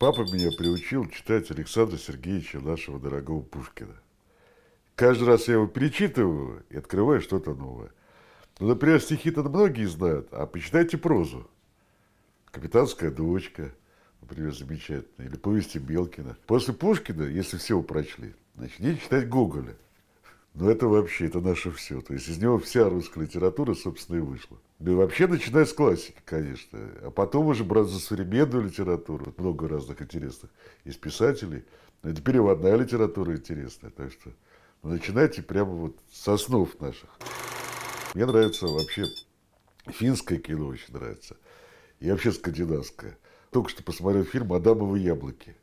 Папа меня приучил читать Александра Сергеевича, нашего дорогого Пушкина. Каждый раз я его перечитываю и открываю что-то новое. Ну, например, стихи-то многие знают, а почитайте прозу. «Капитанская дочка», например, замечательная, или повести Белкина. После Пушкина, если все прочли, начните читать Гоголя. Но это вообще, это наше все. То есть из него вся русская литература, собственно, и вышла. Да и вообще начиная с классики, конечно. А потом уже брать за современную литературу. много разных интересных из писателей. Но это переводная литература интересная. Так что начинайте прямо вот с основ наших. Мне нравится вообще финское кино очень нравится. И вообще скандинавское. Только что посмотрел фильм «Адамовы яблоки».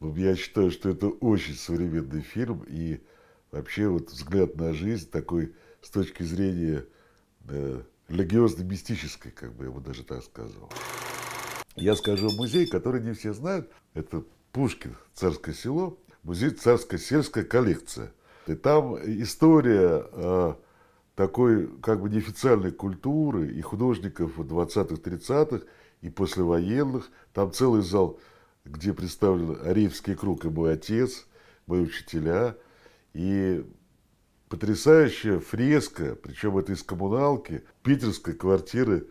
Ну, я считаю, что это очень современный фильм. И вообще вот взгляд на жизнь такой с точки зрения э, религиозно-мистической, как бы я бы даже так сказал. Я скажу музей, который не все знают. Это Пушкин, Царское село, музей Царская сельская коллекция. И там история э, такой как бы неофициальной культуры и художников 20-х, 30-х и послевоенных. Там целый зал, где представлен Ариевский круг и мой отец, мои учителя – и потрясающая фреска, причем это из коммуналки, питерской квартиры,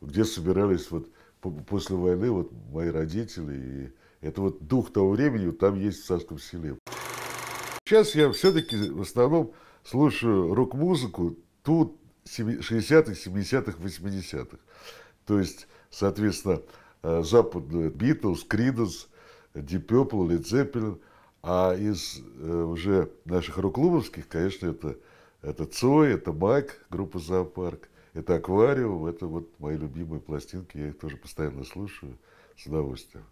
где собирались вот после войны вот мои родители. И это вот дух того времени вот там есть в Царском селе. Сейчас я все-таки в основном слушаю рок-музыку тут 60-х, 70-х, 80-х. То есть, соответственно, западную Битлз, Криденс, Дипепл, Purple, Zeppelin – а из э, уже наших рок-клубовских, конечно, это, это Цой, это Мак, группа «Зоопарк», это «Аквариум», это вот мои любимые пластинки, я их тоже постоянно слушаю с удовольствием.